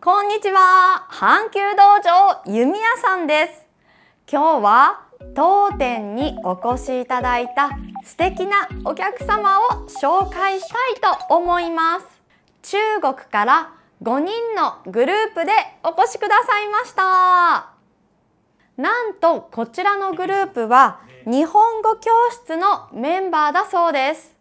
こんにちは阪急道場弓矢さんです今日は当店にお越しいただいた素敵なお客様を紹介したいと思います中国から5人のグループでお越しくださいましたなんとこちらのグループは日本語教室のメンバーだそうです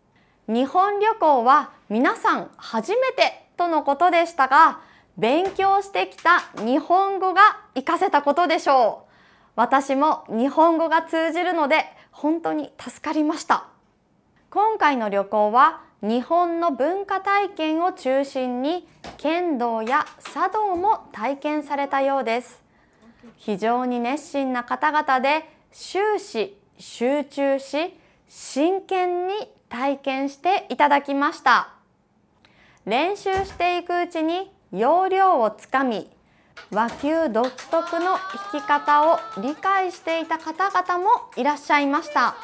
日本旅行は皆さん初めてとのことでしたが勉強してきた日本語が活かせたことでしょう私も日本語が通じるので本当に助かりました今回の旅行は日本の文化体験を中心に剣道や茶道も体験されたようです非常に熱心な方々で終始集中し真剣に体験していただきました練習していくうちに要領をつかみ和球独特の弾き方を理解していた方々もいらっしゃいました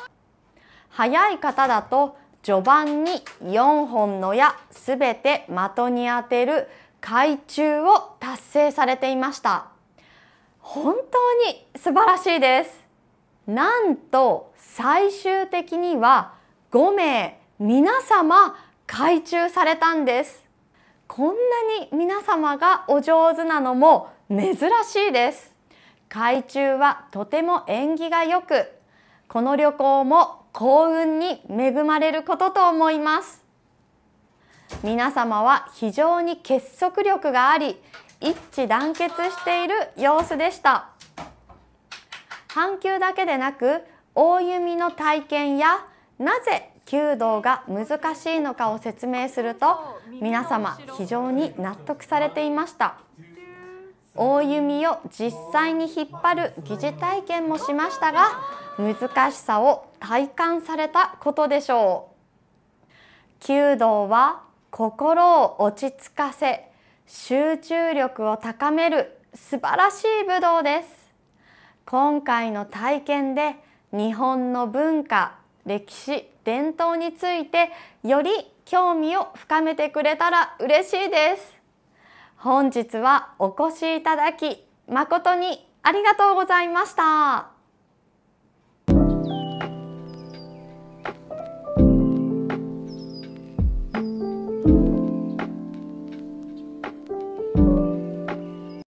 早い方だと序盤に4本の矢すべて的に当てる海中を達成されていました本当に素晴らしいですなんと最終的には5名皆様海中されたんですこんなに皆様がお上手なのも珍しいです海中はとても縁起がよくこの旅行も幸運に恵まれることと思います皆様は非常に結束力があり一致団結している様子でした半球だけでなく大弓の体験やなぜ弓道が難しいのかを説明すると皆様非常に納得されていました大弓を実際に引っ張る疑似体験もしましたが難しさを体感されたことでしょう弓道は心を落ち着かせ集中力を高める素晴らしい武道です今回の体験で日本の文化歴史伝統についてより興味を深めてくれたら嬉しいです本日はお越しいただき誠にありがとうございました。